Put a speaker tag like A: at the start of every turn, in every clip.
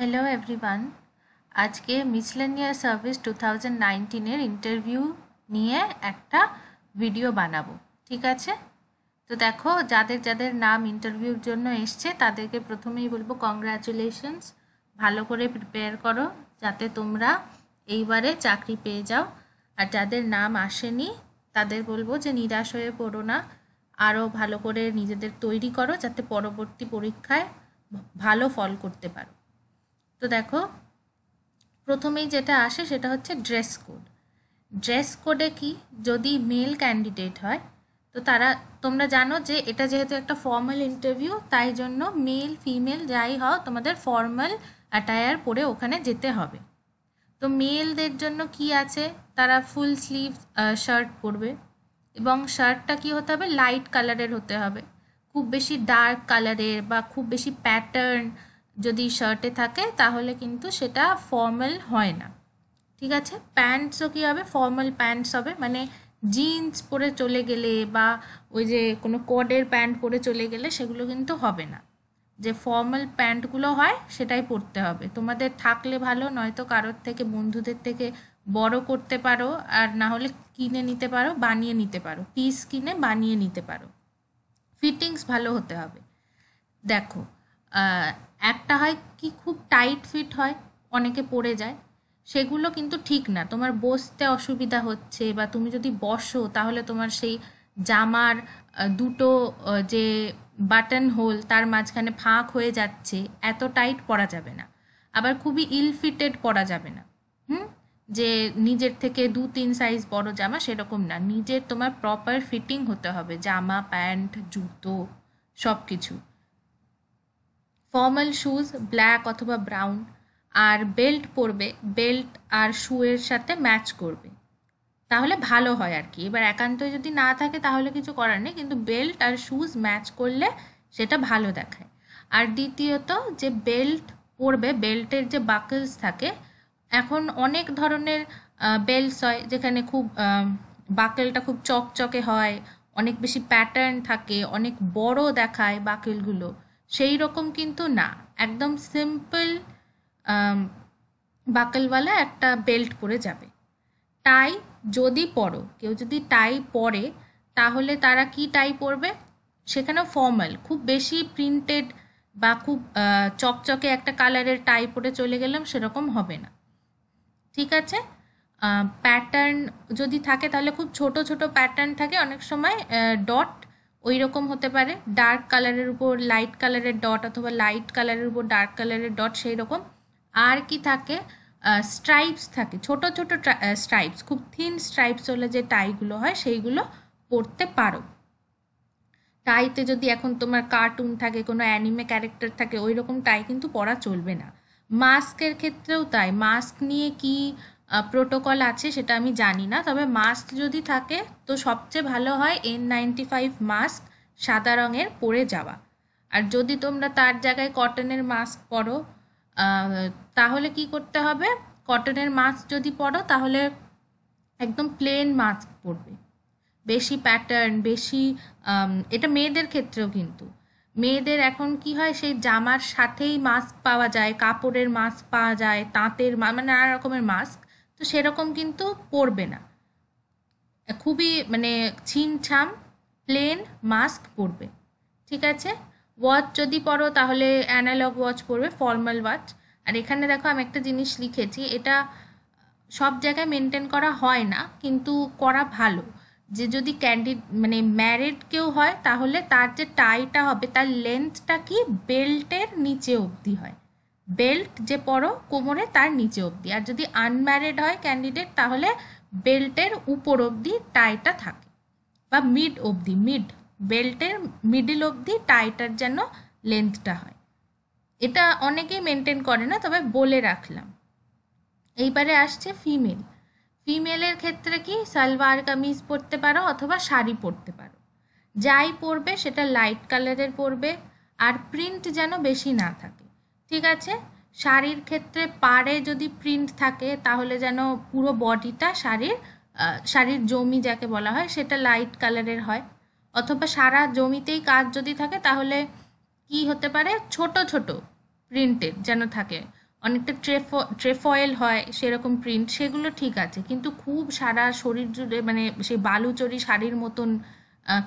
A: hello everyone আজকে মিসলেনিয়ার service two thousand নাইনটিনের ইন্টারভিউ নিয়ে একটা ভিডিও বানাবো ঠিক আছে তো দেখো যাদের যাদের নাম ইন্টারভিউর জন্য এসছে তাদেরকে প্রথমেই বলবো কংগ্রাচুলেশনস ভালো করে প্রিপেয়ার করো যাতে তোমরা এইবারে চাকরি পেয়ে যাও আর যাদের নাম আসেনি তাদের বলবো যে নিরাশ হয়ে পড়ো না আরও ভালো করে নিজেদের তৈরি করো যাতে পরবর্তী পরীক্ষায় ভালো ফল করতে পারো তো দেখো প্রথমেই যেটা আসে সেটা হচ্ছে ড্রেস কোড ড্রেস কোডে কি যদি মেল ক্যান্ডিডেট হয় তো তারা তোমরা জানো যে এটা যেহেতু একটা ফর্মাল ইন্টারভিউ তাই জন্য মেল ফিমেল যাই হও তোমাদের ফর্মাল অ্যাটায়ার পরে ওখানে যেতে হবে তো মেলদের জন্য কি আছে তারা ফুল স্লিভ শার্ট পরবে এবং শার্টটা কি হতে হবে লাইট কালারের হতে হবে খুব বেশি ডার্ক কালারের বা খুব বেশি প্যাটার্ন যদি শার্টে থাকে তাহলে কিন্তু সেটা ফর্মাল হয় না ঠিক আছে প্যান্টসও কী হবে ফর্মাল প্যান্টস হবে মানে জিন্স পরে চলে গেলে বা ওই যে কোনো কোডের প্যান্ট পরে চলে গেলে সেগুলো কিন্তু হবে না যে ফর্মাল প্যান্টগুলো হয় সেটাই পরতে হবে তোমাদের থাকলে ভালো নয়তো কারোর থেকে বন্ধুদের থেকে বড় করতে পারো আর না হলে কিনে নিতে পারো বানিয়ে নিতে পারো পিস কিনে বানিয়ে নিতে পারো ফিটিংস ভালো হতে হবে দেখো একটা হয় কি খুব টাইট ফিট হয় অনেকে পড়ে যায় সেগুলো কিন্তু ঠিক না তোমার বসতে অসুবিধা হচ্ছে বা তুমি যদি বসো তাহলে তোমার সেই জামার দুটো যে বাটন হোল তার মাঝখানে ফাঁক হয়ে যাচ্ছে এত টাইট পরা যাবে না আবার খুবই ইলফিটেড পরা যাবে না হুম যে নিজের থেকে দু তিন সাইজ বড় জামা সেরকম না নিজের তোমার প্রপার ফিটিং হতে হবে জামা প্যান্ট জুতো সব কিছু ফর্মাল শুজ ব্ল্যাক অথবা ব্রাউন আর বেল্ট পরবে বেল্ট আর শুয়ের সাথে ম্যাচ করবে তাহলে ভালো হয় আর কি এবার একান্তই যদি না থাকে তাহলে কিছু করার নেই কিন্তু বেল্ট আর শুজ ম্যাচ করলে সেটা ভালো দেখায় আর দ্বিতীয়ত যে বেল্ট পরবে বেল্টের যে বাকলস থাকে এখন অনেক ধরনের বেল্টস হয় যেখানে খুব বাকেলটা খুব চকচকে হয় অনেক বেশি প্যাটার্ন থাকে অনেক বড় দেখায় বাকেলগুলো সেই রকম কিন্তু না একদম সিম্পল বাকলওয়ালা একটা বেল্ট পরে যাবে টাই যদি পরো কেউ যদি টাই পরে তাহলে তারা কি টাই পরবে সেখানে ফর্মাল খুব বেশি প্রিন্টেড বা খুব চকচকে একটা কালারের টাই পরে চলে গেলাম সেরকম হবে না ঠিক আছে প্যাটার্ন যদি থাকে তাহলে খুব ছোট ছোট প্যাটার্ন থাকে অনেক সময় ডট ওই রকম হতে পারে ডার্ক কালারের উপর লাইট কালারের ডট অথবা লাইট কালারের উপর ডার্ক কালারের ডট সেই রকম আর কি থাকে স্ট্রাইপস থাকে ছোট ছোট স্ট্রাইপস খুব থিন স্ট্রাইপস হলে যে টাইগুলো হয় সেইগুলো পরতে পারো টাইতে যদি এখন তোমার কার্টুন থাকে কোনো অ্যানিমে ক্যারেক্টার থাকে ওই রকম টাই কিন্তু পরা চলবে না মাস্কের ক্ষেত্রেও তাই মাস্ক নিয়ে কি প্রোটোকল আছে সেটা আমি জানি না তবে মাস্ক যদি থাকে তো সবচেয়ে ভালো হয় এন নাইনটি ফাইভ মাস্ক সাদা রঙের পরে যাওয়া আর যদি তোমরা তার জায়গায় কটনের মাস্ক পরো তাহলে কি করতে হবে কটনের মাস্ক যদি পরো তাহলে একদম প্লেন মাস্ক পরবে বেশি প্যাটার্ন বেশি এটা মেয়েদের ক্ষেত্রেও কিন্তু মেয়েদের এখন কি হয় সেই জামার সাথেই মাস্ক পাওয়া যায় কাপড়ের মাস্ক পাওয়া যায় তাঁতের মানে নানা রকমের মাস্ক তো সেরকম কিন্তু পরবে না খুবই মানে ছিমছাম প্লেন মাস্ক পরবে ঠিক আছে ওয়াচ যদি পরো তাহলে অ্যানালগ ওয়াচ পরবে ফর্মাল ওয়াচ আর এখানে দেখো আমি একটা জিনিস লিখেছি এটা সব জায়গায় মেনটেন করা হয় না কিন্তু করা ভালো যে যদি ক্যান্ডিড মানে ম্যারিড কেউ হয় তাহলে তার যে টাইটা হবে তার লেন্থটা কি বেল্টের নিচে অবধি হয় বেল্ট যে পরো কোমরে তার নিচে অবধি আর যদি আনম্যারিড হয় ক্যান্ডিডেট তাহলে বেল্টের উপর অবধি টাইটা থাকে বা মিড অবধি মিড বেল্টের মিডিল অবধি টাইটার যেন লেন্থটা হয় এটা অনেকেই মেনটেন করে না তবে বলে রাখলাম এইবারে আসছে ফিমেল ফিমেলের ক্ষেত্রে কি সালোয়ার কামিজ পরতে পারো অথবা শাড়ি পরতে পারো যাই পরবে সেটা লাইট কালারের পরবে আর প্রিন্ট যেন বেশি না থাকে ঠিক আছে শাড়ির ক্ষেত্রে পাড়ে যদি প্রিন্ট থাকে তাহলে যেন পুরো বডিটা শাড়ির শাড়ির জমি যাকে বলা হয় সেটা লাইট কালারের হয় অথবা সারা জমিতেই কাজ যদি থাকে তাহলে কি হতে পারে ছোট ছোট প্রিন্টের যেন থাকে অনেকটা ট্রেফ ট্রেফয়েল হয় সেরকম প্রিন্ট সেগুলো ঠিক আছে কিন্তু খুব সারা শরীর জুড়ে মানে সেই বালুচরি শাড়ির মতন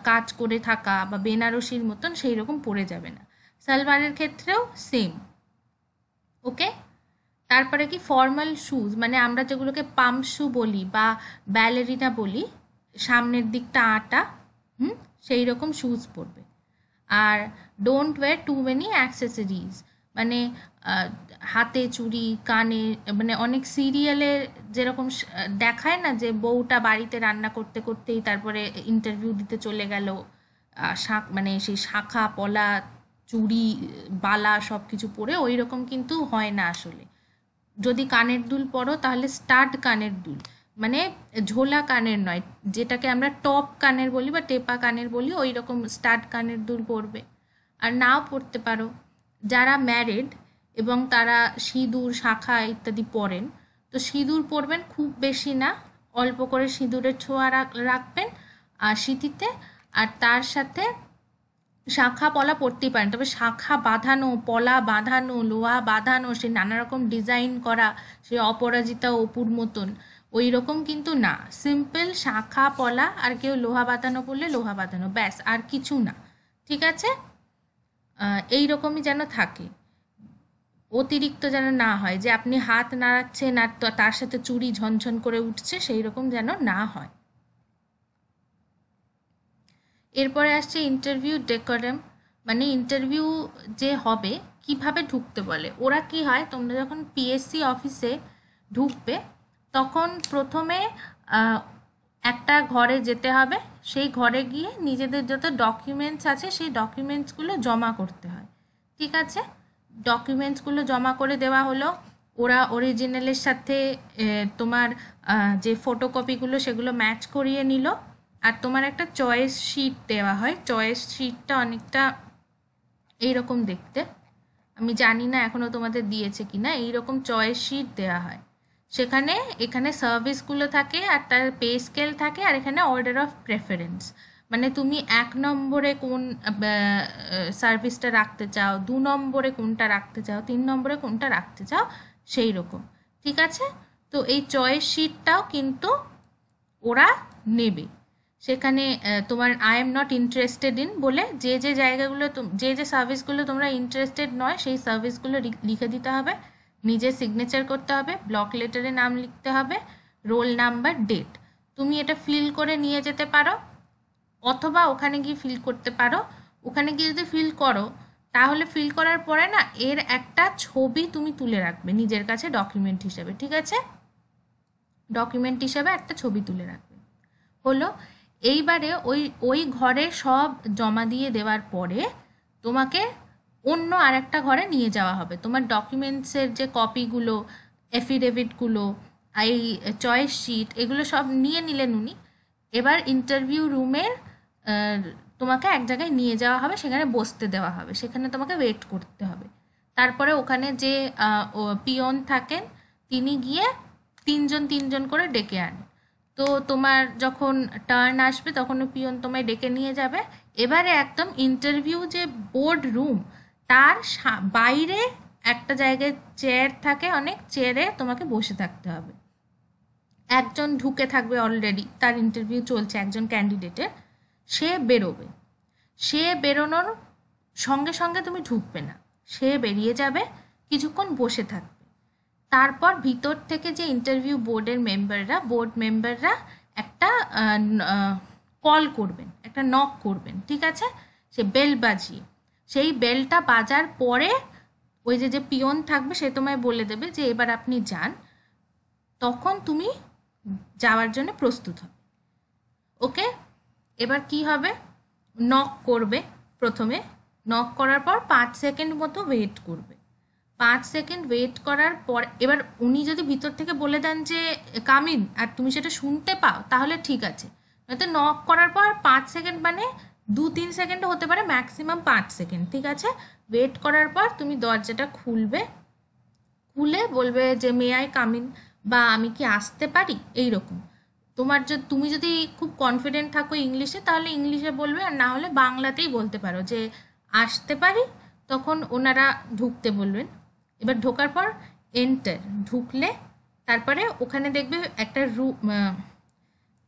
A: কাজ করে থাকা বা বেনারসির মতন সেই রকম পরে যাবে না সালবারের ক্ষেত্রেও সেম ওকে তারপরে কি ফর্মাল শুজ মানে আমরা যেগুলোকে পাম্প শু বলি বা ব্যালেরিনা বলি সামনের দিকটা আটা হুম সেই রকম শুজ পরবে আর don't wear too many accessories মানে হাতে চুড়ি কানে মানে অনেক সিরিয়ালে যেরকম দেখায় না যে বউটা বাড়িতে রান্না করতে করতেই তারপরে ইন্টারভিউ দিতে চলে গেল শাঁখ মানে সেই শাখা পলা চুড়ি বালা সব কিছু পরে ওই রকম কিন্তু হয় না আসলে যদি কানের দুল পরো তাহলে স্টার্ট কানের দুল মানে ঝোলা কানের নয় যেটাকে আমরা টপ কানের বলি বা টেপা কানের বলি ওই রকম স্টার্ট কানের দুল পরবে আর নাও পরতে পারো যারা ম্যারিড এবং তারা সিঁদুর শাখা ইত্যাদি পরেন তো সিঁদুর পরবেন খুব বেশি না অল্প করে সিঁদুরের ছোঁয়া রাখবেন আর সিঁথিতে আর তার সাথে শাখা পলা পড়তেই পারেন তবে শাখা বাঁধানো পলা বাঁধানো লোহা বাঁধানো সে নানা রকম ডিজাইন করা সে অপরাজিতা অপুর মতন ওই রকম কিন্তু না সিম্পল শাখা পলা আর কেউ লোহা বাঁধানো পড়লে লোহা বাঁধানো ব্যাস আর কিছু না ঠিক আছে এই রকমই যেন থাকে অতিরিক্ত যেন না হয় যে আপনি হাত নাড়াচ্ছেন আর তার সাথে চুড়ি ঝনঝন করে উঠছে সেই রকম যেন না হয় এরপরে আসছে ইন্টারভিউ ডেকোরাম মানে ইন্টারভিউ যে হবে কিভাবে ঢুকতে বলে ওরা কি হয় তোমরা যখন পিএসসি অফিসে ঢুকবে তখন প্রথমে একটা ঘরে যেতে হবে সেই ঘরে গিয়ে নিজেদের যত ডকুমেন্টস আছে সেই ডকুমেন্টসগুলো জমা করতে হয় ঠিক আছে ডকুমেন্টসগুলো জমা করে দেওয়া হলো ওরা অরিজিনালের সাথে তোমার যে ফটোকপিগুলো সেগুলো ম্যাচ করিয়ে নিল আর তোমার একটা চয়েস শিট দেওয়া হয় চয়েস শিটটা অনেকটা এইরকম দেখতে আমি জানি না এখনও তোমাদের দিয়েছে কি না এইরকম চয়েস শিট দেওয়া হয় সেখানে এখানে সার্ভিসগুলো থাকে আর তার পে স্কেল থাকে আর এখানে অর্ডার অফ প্রেফারেন্স মানে তুমি এক নম্বরে কোন সার্ভিসটা রাখতে চাও দু নম্বরে কোনটা রাখতে চাও তিন নম্বরে কোনটা রাখতে চাও সেই রকম ঠিক আছে তো এই চয়েস শিটটাও কিন্তু ওরা নেবে সেখানে তোমার I am not interested in বলে যে যে জায়গাগুলো যে যে সার্ভিসগুলো তোমরা ইন্টারেস্টেড নয় সেই সার্ভিসগুলো লিখে দিতে হবে নিজে সিগনেচার করতে হবে ব্লক লেটারে নাম লিখতে হবে রোল নাম্বার ডেট তুমি এটা ফিল করে নিয়ে যেতে পারো অথবা ওখানে গিয়ে ফিল করতে পারো ওখানে গিয়ে যদি ফিল করো তাহলে ফিল করার পরে না এর একটা ছবি তুমি তুলে রাখবে নিজের কাছে ডকুমেন্ট হিসাবে ঠিক আছে ডকুমেন্ট হিসাবে একটা ছবি তুলে রাখবে হলো এইবারে ওই ওই ঘরে সব জমা দিয়ে দেওয়ার পরে তোমাকে অন্য আরেকটা ঘরে নিয়ে যাওয়া হবে তোমার ডকুমেন্টসের যে কপিগুলো এফিডেভিটগুলো এই চয়েস শিট এগুলো সব নিয়ে নিলেন উনি এবার ইন্টারভিউ রুমের তোমাকে এক জায়গায় নিয়ে যাওয়া হবে সেখানে বসতে দেওয়া হবে সেখানে তোমাকে ওয়েট করতে হবে তারপরে ওখানে যে পিয়ন থাকেন তিনি গিয়ে তিনজন তিনজন করে ডেকে আনে তো তোমার যখন টার্ন আসবে তখন পিয়ন তোমায় ডেকে নিয়ে যাবে এবারে একদম ইন্টারভিউ যে বোর্ড রুম তার বাইরে একটা জায়গায় চেয়ার থাকে অনেক চেয়ারে তোমাকে বসে থাকতে হবে একজন ঢুকে থাকবে অলরেডি তার ইন্টারভিউ চলছে একজন ক্যান্ডিডেটের সে বেরোবে সে বেরোনোর সঙ্গে সঙ্গে তুমি ঢুকবে না সে বেরিয়ে যাবে কিছুক্ষণ বসে থাকবে তারপর ভিতর থেকে যে ইন্টারভিউ বোর্ডের মেম্বাররা বোর্ড মেম্বাররা একটা কল করবেন একটা নক করবেন ঠিক আছে সে বেল বাজিয়ে সেই বেলটা বাজার পরে ওই যে যে পিয়ন থাকবে সে তোমায় বলে দেবে যে এবার আপনি যান তখন তুমি যাওয়ার জন্য প্রস্তুত হবে ওকে এবার কি হবে নক করবে প্রথমে নক করার পর পাঁচ সেকেন্ড মতো ওয়েট করবে পাঁচ সেকেন্ড ওয়েট করার পর এবার উনি যদি ভিতর থেকে বলে দেন যে কামিন আর তুমি সেটা শুনতে পাও তাহলে ঠিক আছে নয়তো নক করার পর পাঁচ সেকেন্ড মানে দু তিন সেকেন্ড হতে পারে ম্যাক্সিমাম পাঁচ সেকেন্ড ঠিক আছে ওয়েট করার পর তুমি দরজাটা খুলবে খুলে বলবে যে মে আই কামিন বা আমি কি আসতে পারি এই রকম তোমার যদি তুমি যদি খুব কনফিডেন্ট থাকো ইংলিশে তাহলে ইংলিশে বলবে আর না হলে বাংলাতেই বলতে পারো যে আসতে পারি তখন ওনারা ঢুকতে বলবেন এবার ঢোকার পর এন্টার ঢুকলে তারপরে ওখানে দেখবে একটা রু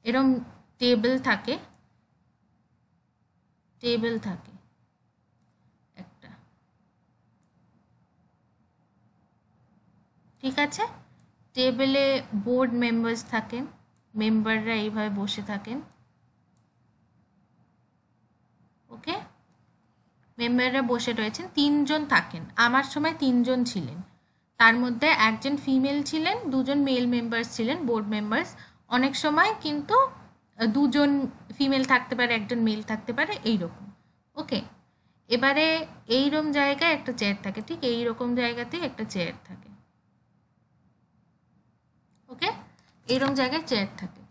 A: এরম টেবিল থাকে টেবিল থাকে একটা ঠিক আছে টেবিলে বোর্ড মেম্বার্স থাকেন মেম্বাররা এইভাবে বসে থাকেন ওকে মেম্বাররা বসে রয়েছেন তিনজন থাকেন আমার সময় তিনজন ছিলেন তার মধ্যে একজন ফিমেল ছিলেন দুজন মেল মেম্বার্স ছিলেন বোর্ড মেম্বার্স অনেক সময় কিন্তু দুজন ফিমেল থাকতে পারে একজন মেল থাকতে পারে এই রকম ওকে এবারে এইরকম জায়গায় একটা চেয়ার থাকে ঠিক এই রকম জায়গাতেই একটা চেয়ার থাকে ওকে এইরকম জায়গায় চেয়ার থাকে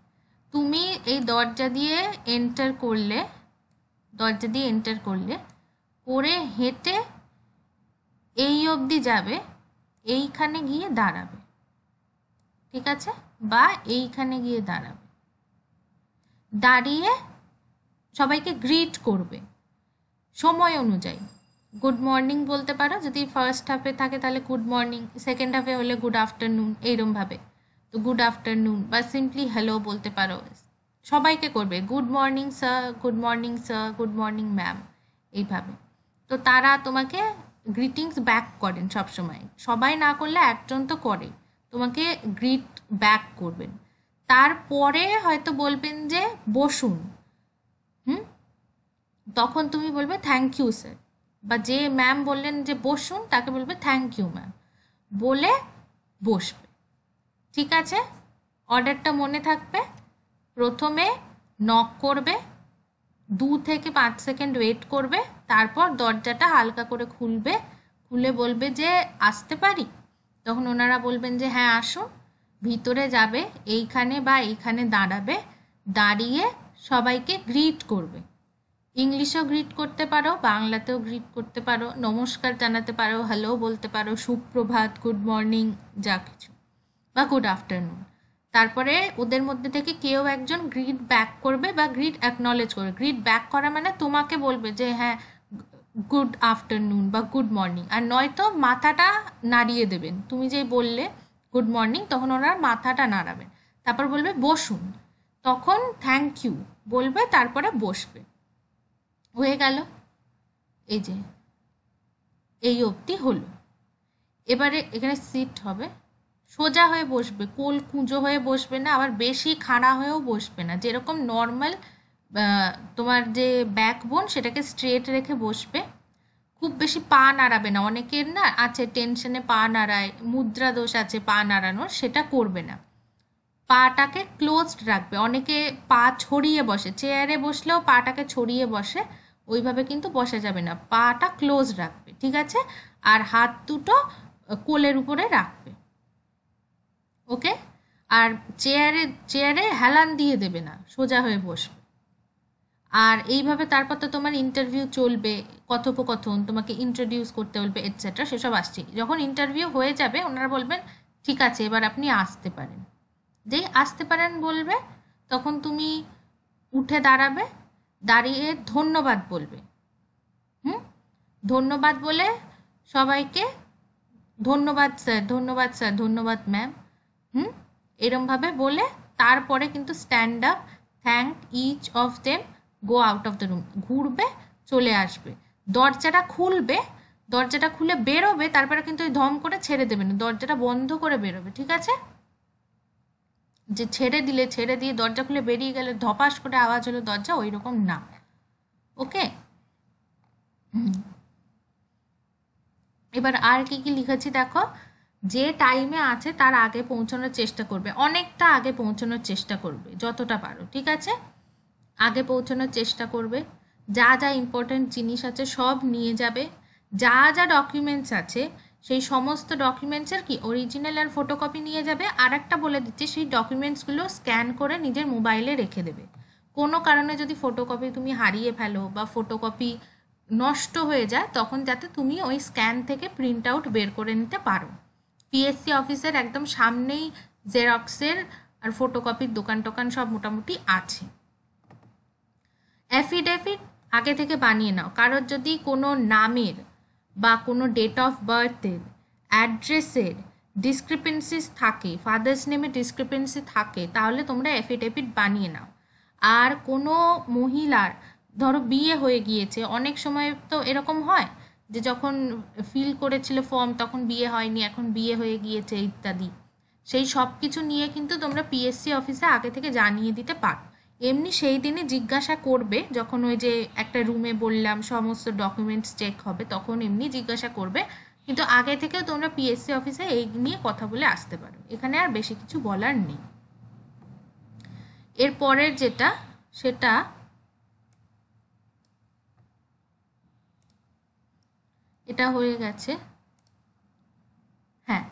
A: তুমি এই দরজা দিয়ে এন্টার করলে দরজা দিয়ে এন্টার করলে করে হেঁটে এই অবধি যাবে এইখানে গিয়ে দাঁড়াবে ঠিক আছে বা এইখানে গিয়ে দাঁড়াবে দাঁড়িয়ে সবাইকে গ্রিট করবে সময় অনুযায়ী গুড মর্নিং বলতে পারো যদি ফার্স্ট হাফে থাকে তাহলে গুড মর্নিং সেকেন্ড হাফে হলে গুড আফটারনুন এইরমভাবে তো গুড আফটারনুন বা সিম্পলি হ্যালো বলতে পারো সবাইকে করবে good morning sir good morning sir good morning ma'am এইভাবে তো তারা তোমাকে গ্রিটিংস ব্যাক করেন সবসময় সবাই না করলে একজন তো করে তোমাকে গ্রিট ব্যাক করবেন তারপরে হয়তো বলবেন যে বসুন হুম তখন তুমি বলবে থ্যাংক ইউ স্যার বা যে ম্যাম বললেন যে বসুন তাকে বলবে থ্যাংক ইউ ম্যাম বলে বসবে ঠিক আছে অর্ডারটা মনে থাকবে প্রথমে নক করবে দু থেকে পাঁচ সেকেন্ড ওয়েট করবে তারপর দরজাটা হালকা করে খুলবে খুলে বলবে যে আসতে পারি তখন ওনারা বলবেন যে হ্যাঁ আসো ভিতরে যাবে এইখানে বা এইখানে দাঁড়াবে দাঁড়িয়ে সবাইকে গ্রিট করবে ইংলিশেও গ্রিট করতে পারো বাংলাতেও গ্রিট করতে পারো নমস্কার জানাতে পারো হ্যালো বলতে পারো সুপ্রভাত গুড মর্নিং যা কিছু বা গুড আফটারনুন তারপরে ওদের মধ্যে থেকে কেউ একজন গ্রিড ব্যাক করবে বা গ্রিড অ্যাকনলেজ করবে গ্রিড ব্যাক করা মানে তোমাকে বলবে যে হ্যাঁ গুড আফটারনুন বা গুড মর্নিং আর নয়তো মাথাটা নাড়িয়ে দেবেন তুমি যে বললে গুড মর্নিং তখন ওনার মাথাটা নাড়াবেন তারপর বলবে বসুন তখন থ্যাংক ইউ বলবে তারপরে বসবে হয়ে গেল এই যে এই অবধি হলো এবারে এখানে সিট হবে সোজা হয়ে বসবে কোল কুঁজো হয়ে বসবে না আবার বেশি খাড়া হয়েও বসবে না যেরকম নর্মাল তোমার যে ব্যাকবোন সেটাকে স্ট্রেট রেখে বসবে খুব বেশি পা নাড়াবে না অনেকের না আছে টেনশনে পা নাড়ায় মুদ্রা দোষ আছে পা নাড়ানোর সেটা করবে না পাটাকে ক্লোজড রাখবে অনেকে পা ছড়িয়ে বসে চেয়ারে বসলেও পাটাকে ছড়িয়ে বসে ওইভাবে কিন্তু বসা যাবে না পাটা ক্লোজ রাখবে ঠিক আছে আর হাত দুটো কোলের উপরে রাখবে ওকে আর চেয়ারে চেয়ারে হেলান দিয়ে দেবে না সোজা হয়ে বসবে আর এইভাবে তারপর তো তোমার ইন্টারভিউ চলবে কথোপকথন তোমাকে ইন্ট্রোডিউস করতে বলবে এটসেট্রা সেসব আসছে যখন ইন্টারভিউ হয়ে যাবে ওনারা বলবেন ঠিক আছে এবার আপনি আসতে পারেন যেই আসতে পারেন বলবে তখন তুমি উঠে দাঁড়াবে দাঁড়িয়ে ধন্যবাদ বলবে হুম ধন্যবাদ বলে সবাইকে ধন্যবাদ স্যার ধন্যবাদ স্যার ধন্যবাদ ম্যাম হুম এরমভাবে বলে তারপরে কিন্তু stand up thank each of them go out of the room ঘুরবে চলে আসবে দরজাটা খুলবে দরজাটা খুলে বেরোবে তারপরে কিন্তু ওই ধম করে ছেড়ে দেবে না দরজাটা বন্ধ করে বেরোবে ঠিক আছে যে ছেড়ে দিলে ছেড়ে দিয়ে দরজা খুলে বেরিয়ে গেলে ধপাস করে আওয়াজ হলো দরজা ওই রকম না ওকে এবার আর কি কি লিখেছি দেখো যে টাইমে আছে তার আগে পৌঁছানোর চেষ্টা করবে অনেকটা আগে পৌঁছানোর চেষ্টা করবে যতটা পারো ঠিক আছে আগে পৌঁছানোর চেষ্টা করবে যা যা ইম্পর্ট্যান্ট জিনিস আছে সব নিয়ে যাবে যা যা ডকুমেন্টস আছে সেই সমস্ত ডকুমেন্টসের কি অরিজিনাল আর ফটোকপি নিয়ে যাবে আর একটা বলে দিচ্ছি সেই ডকুমেন্টসগুলো স্ক্যান করে নিজের মোবাইলে রেখে দেবে কোনো কারণে যদি ফটোকপি তুমি হারিয়ে ফেলো বা ফটোকপি নষ্ট হয়ে যায় তখন যাতে তুমি ওই স্ক্যান থেকে প্রিন্ট আউট বের করে নিতে পারো পিএসসি অফিসের একদম সামনেই জেরক্সের আর ফটোকপির দোকান টোকান সব মোটামুটি আছে অ্যাফিডেভিট আগে থেকে বানিয়ে নাও কারোর যদি কোনো নামের বা কোনো ডেট অফ বার্থের অ্যাড্রেসের ডিসক্রিপেন্সিস থাকে ফাদার্স নেমে ডিসক্রিপেন্সি থাকে তাহলে তোমরা অ্যাফিডেভিট বানিয়ে নাও আর কোনো মহিলার ধরো বিয়ে হয়ে গিয়েছে অনেক সময় তো এরকম হয় যে যখন ফিল করেছিল ফর্ম তখন বিয়ে হয়নি এখন বিয়ে হয়ে গিয়েছে ইত্যাদি সেই সব কিছু নিয়ে কিন্তু তোমরা পিএসসি অফিসে আগে থেকে জানিয়ে দিতে পারো এমনি সেই দিনে জিজ্ঞাসা করবে যখন ওই যে একটা রুমে বললাম সমস্ত ডকুমেন্টস চেক হবে তখন এমনি জিজ্ঞাসা করবে কিন্তু আগে থেকেও তোমরা পিএসসি অফিসে এই নিয়ে কথা বলে আসতে পারো এখানে আর বেশি কিছু বলার নেই এর পরের যেটা সেটা এটা হয়ে গেছে হ্যাঁ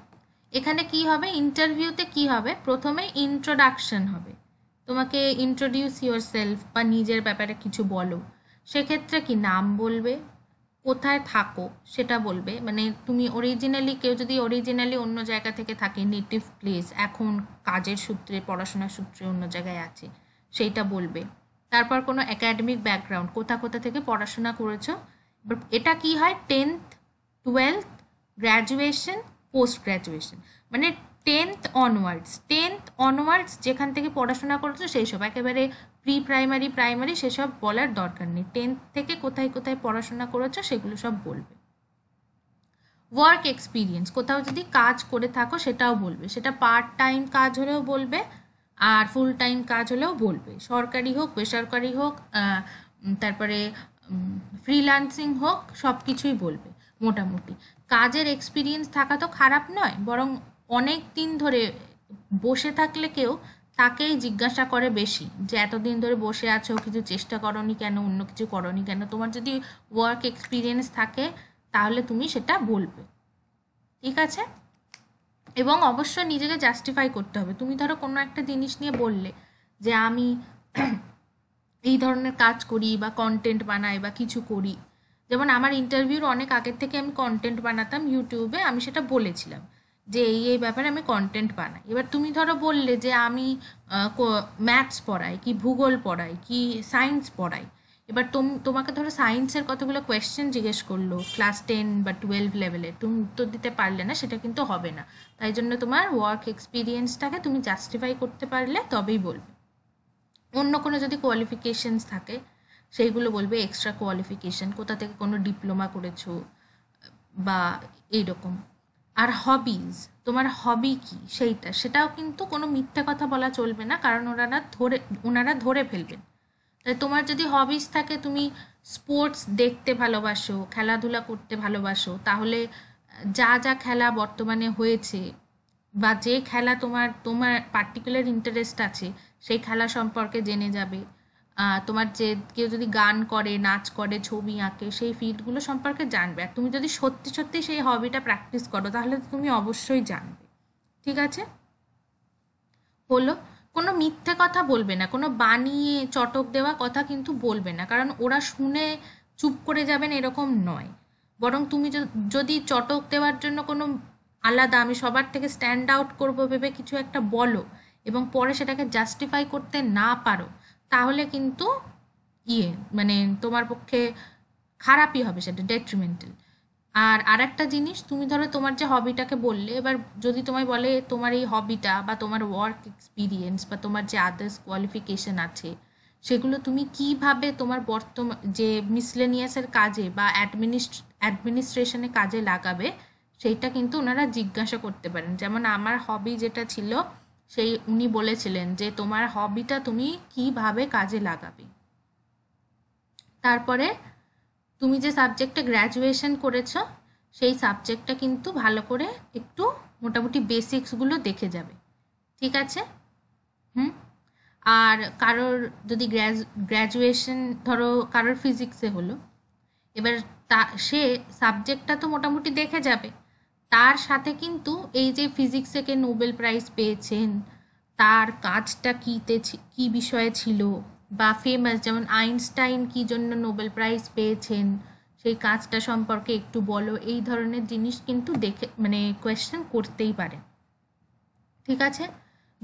A: এখানে কি হবে ইন্টারভিউতে কি হবে প্রথমে ইন্ট্রোডাকশন হবে তোমাকে ইন্ট্রোডিউস ইউর সেলফ বা নিজের ব্যাপারে কিছু বলো সেক্ষেত্রে কি নাম বলবে কোথায় থাকো সেটা বলবে মানে তুমি অরিজিনালি কেউ যদি অরিজিনালি অন্য জায়গা থেকে থাকে নেটিভ প্লেস এখন কাজের সূত্রে পড়াশোনার সূত্রে অন্য জায়গায় আছে সেইটা বলবে তারপর কোনো একাডেমিক ব্যাকগ্রাউন্ড কোথা কোথা থেকে পড়াশোনা করেছো এটা কি হয় tenth twelfth graduation post graduation মানে টেন্থ অনওয়ার্ডস টেন্থ অনওয়ার্ডস যেখান থেকে পড়াশোনা করছো সেই সব একেবারে প্রি প্রাইমারি প্রাইমারি সেসব বলার দরকার নেই টেন্থ থেকে কোথায় কোথায় পড়াশোনা করেছো সেগুলো সব বলবে ওয়ার্ক এক্সপিরিয়েন্স কোথাও যদি কাজ করে থাকো সেটাও বলবে সেটা পার্ট টাইম কাজ হলেও বলবে আর ফুল টাইম কাজ হলেও বলবে সরকারি হোক বেসরকারি হোক তারপরে ফ্রিল্যান্সিং হোক সব কিছুই বলবে মোটামুটি কাজের এক্সপিরিয়েন্স থাকা তো খারাপ নয় বরং অনেক দিন ধরে বসে থাকলে কেউ তাকেই জিজ্ঞাসা করে বেশি যে এতদিন ধরে বসে আছো কিছু চেষ্টা করনি কেন অন্য কিছু করনি কেন তোমার যদি ওয়ার্ক এক্সপিরিয়েন্স থাকে তাহলে তুমি সেটা বলবে ঠিক আছে এবং অবশ্যই নিজেকে জাস্টিফাই করতে হবে তুমি ধরো কোনো একটা জিনিস নিয়ে বললে যে আমি এই ধরনের কাজ করি বা কন্টেন্ট বানাই বা কিছু করি যেমন আমার ইন্টারভিউর অনেক আগের থেকে আমি কন্টেন্ট বানাতাম ইউটিউবে আমি সেটা বলেছিলাম যে এই এই ব্যাপারে আমি কন্টেন্ট বানাই এবার তুমি ধরো বললে যে আমি ম্যাথস পড়াই কি ভূগোল পড়াই কি সায়েন্স পড়াই এবার তোম তোমাকে ধরো সায়েন্সের কতগুলো কোয়েশ্চেন জিজ্ঞেস করলো ক্লাস টেন বা টুয়েলভ লেভেলে তুমি উত্তর দিতে পারলে না সেটা কিন্তু হবে না তাই জন্য তোমার ওয়ার্ক এক্সপিরিয়েন্সটাকে তুমি জাস্টিফাই করতে পারলে তবেই বলবে অন্য কোনো যদি কোয়ালিফিকেশানস থাকে সেইগুলো বলবে এক্সট্রা কোয়ালিফিকেশন কোথা থেকে কোনো ডিপ্লোমা করেছো বা এইরকম আর হবিজ তোমার হবি কি সেইটা সেটাও কিন্তু কোনো মিথ্যা কথা বলা চলবে না কারণ ওনারা ধরে ওনারা ধরে ফেলবেন তাই তোমার যদি হবিজ থাকে তুমি স্পোর্টস দেখতে ভালোবাসো খেলাধুলা করতে ভালোবাসো তাহলে যা যা খেলা বর্তমানে হয়েছে বা যে খেলা তোমার তোমার পার্টিকুলার ইন্টারেস্ট আছে সেই খেলা সম্পর্কে জেনে যাবে তোমার যে কেউ যদি গান করে নাচ করে ছবি আঁকে সেই ফিল্ডগুলো সম্পর্কে জানবে আর তুমি যদি সত্যি সত্যি সেই হবিটা প্র্যাকটিস করো তাহলে তুমি অবশ্যই জানবে ঠিক আছে হলো কোনো মিথ্যে কথা বলবে না কোনো বানিয়ে চটক দেওয়া কথা কিন্তু বলবে না কারণ ওরা শুনে চুপ করে যাবেন এরকম নয় বরং তুমি যদি চটক দেওয়ার জন্য কোনো আলাদা আমি সবার থেকে স্ট্যান্ড আউট করবো ভেবে কিছু একটা বলো এবং পরে সেটাকে জাস্টিফাই করতে না পারো তাহলে কিন্তু ইয়ে মানে তোমার পক্ষে খারাপই হবে সেটা ডেট্রিমেন্টাল আর আরেকটা জিনিস তুমি ধরো তোমার যে হবিটাকে বললে এবার যদি তোমায় বলে তোমার এই হবিটা বা তোমার ওয়ার্ক এক্সপিরিয়েন্স বা তোমার যে আদার্স কোয়ালিফিকেশন আছে সেগুলো তুমি কিভাবে তোমার বর্তমান যে মিসলেনিয়াসের কাজে বা অ্যাডমিনিস্ট অ্যাডমিনিস্ট্রেশনে কাজে লাগাবে সেইটা কিন্তু ওনারা জিজ্ঞাসা করতে পারেন যেমন আমার হবি যেটা ছিল সেই উনি বলেছিলেন যে তোমার হবিটা তুমি কিভাবে কাজে লাগাবে তারপরে তুমি যে সাবজেক্টে গ্র্যাজুয়েশন করেছ সেই সাবজেক্টটা কিন্তু ভালো করে একটু মোটামুটি বেসিক্সগুলো দেখে যাবে ঠিক আছে হুম আর কারোর যদি গ্র্যাজুয়েশন ধরো কারোর ফিজিক্সে হলো এবার তা সে সাবজেক্টটা তো মোটামুটি দেখে যাবে তার সাথে কিন্তু এই যে ফিজিক্সেকে নোবেল প্রাইজ পেয়েছেন তার কাজটা কীতে কী বিষয়ে ছিল বা ফেমাস যেমন আইনস্টাইন কী জন্য নোবেল প্রাইজ পেয়েছেন সেই কাজটা সম্পর্কে একটু বলো এই ধরনের জিনিস কিন্তু দেখে মানে কোয়েশ্চেন করতেই পারে ঠিক আছে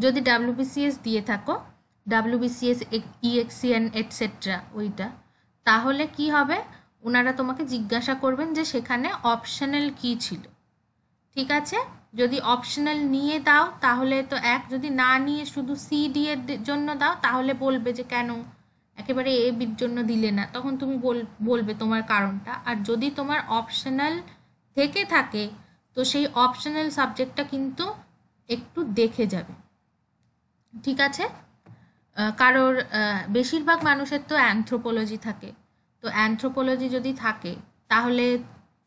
A: যদি ডাব্লিউবিসিএস দিয়ে থাকো ডাব্লিউবিসিএস ইএক্সিএন এটসেট্রা ওইটা তাহলে কি হবে ওনারা তোমাকে জিজ্ঞাসা করবেন যে সেখানে অপশনাল কী ছিল ঠিক আছে যদি অপশনাল নিয়ে দাও তাহলে তো এক যদি না নিয়ে শুধু সি ডি এর জন্য দাও তাহলে বলবে যে কেন একেবারে এ বির জন্য দিলে না তখন তুমি বলবে তোমার কারণটা আর যদি তোমার অপশনাল থেকে থাকে তো সেই অপশনাল সাবজেক্টটা কিন্তু একটু দেখে যাবে ঠিক আছে কারোর বেশিরভাগ মানুষের তো অ্যান্থ্রোপোলজি থাকে তো অ্যান্থ্রোপোলজি যদি থাকে তাহলে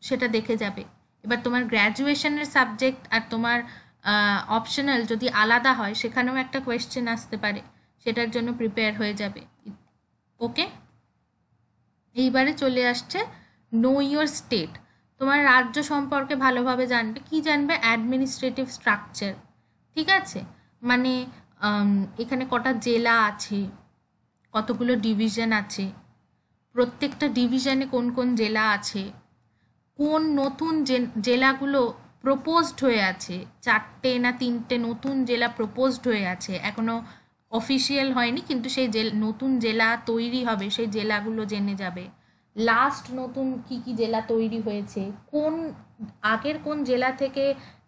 A: সেটা দেখে যাবে এবার তোমার গ্র্যাজুয়েশনের সাবজেক্ট আর তোমার অপশনাল যদি আলাদা হয় সেখানেও একটা কোয়েশ্চেন আসতে পারে সেটার জন্য প্রিপেয়ার হয়ে যাবে ওকে এইবারে চলে আসছে নো ইয়োর স্টেট তোমার রাজ্য সম্পর্কে ভালোভাবে জানবে কি জানবে অ্যাডমিনিস্ট্রেটিভ স্ট্রাকচার ঠিক আছে মানে এখানে কটা জেলা আছে কতগুলো ডিভিশন আছে প্রত্যেকটা ডিভিশনে কোন কোন জেলা আছে কোন নতুন জেলাগুলো প্রপোজড হয়ে আছে চারটে না তিনটে নতুন জেলা প্রপোজড হয়ে আছে এখনও অফিসিয়াল হয়নি কিন্তু সেই জেল নতুন জেলা তৈরি হবে সেই জেলাগুলো জেনে যাবে লাস্ট নতুন কি কি জেলা তৈরি হয়েছে কোন আগের কোন জেলা থেকে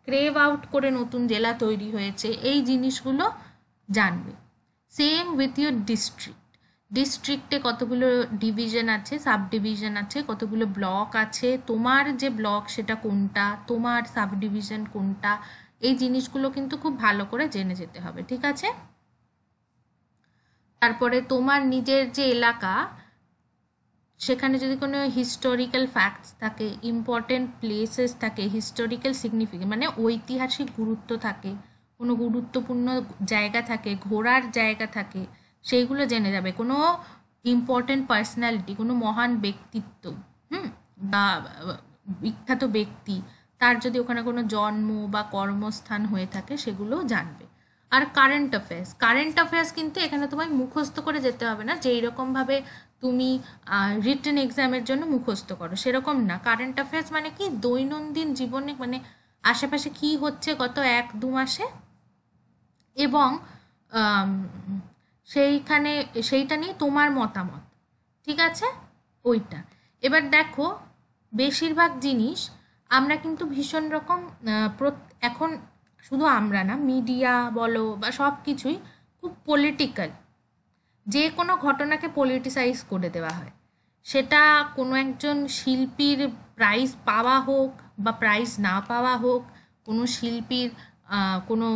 A: ক্রেভ আউট করে নতুন জেলা তৈরি হয়েছে এই জিনিসগুলো জানবে সেম উইথ ইউর ডিস্ট্রিক্ট ডিস্ট্রিক্টে কতগুলো ডিভিশন আছে সাব ডিভিশন আছে কতগুলো ব্লক আছে তোমার যে ব্লক সেটা কোনটা তোমার সাব ডিভিশন কোনটা এই জিনিসগুলো কিন্তু খুব ভালো করে জেনে যেতে হবে ঠিক আছে তারপরে তোমার নিজের যে এলাকা সেখানে যদি কোনো হিস্টোরিক্যাল ফ্যাক্টস থাকে ইম্পর্টেন্ট প্লেসেস থাকে হিস্টোরিক্যাল সিগনিফিকেন্ট মানে ঐতিহাসিক গুরুত্ব থাকে কোনো গুরুত্বপূর্ণ জায়গা থাকে ঘোরার জায়গা থাকে সেইগুলো জেনে যাবে কোনো ইম্পর্টেন্ট পার্সোনালিটি কোনো মহান ব্যক্তিত্ব হুম বা বিখ্যাত ব্যক্তি তার যদি ওখানে কোনো জন্ম বা কর্মস্থান হয়ে থাকে সেগুলো জানবে আর কারেন্ট অ্যাফেয়ার্স কারেন্ট অ্যাফেয়ার্স কিন্তু এখানে তোমায় মুখস্থ করে যেতে হবে না যে এইরকমভাবে তুমি রিটার্ন এক্সামের জন্য মুখস্থ করো সেরকম না কারেন্ট অ্যাফেয়ার্স মানে কি দৈনন্দিন জীবনে মানে আশেপাশে কি হচ্ছে গত এক দু মাসে এবং সেইখানে সেইটা নিয়ে তোমার মতামত ঠিক আছে ওইটা এবার দেখো বেশিরভাগ জিনিস আমরা কিন্তু ভীষণ রকম এখন শুধু আমরা না মিডিয়া বলো বা সব কিছুই খুব পলিটিক্যাল যে কোনো ঘটনাকে পলিটিসাইজ করে দেওয়া হয় সেটা কোনো একজন শিল্পীর প্রাইজ পাওয়া হোক বা প্রাইজ না পাওয়া হোক কোনো শিল্পীর কোনো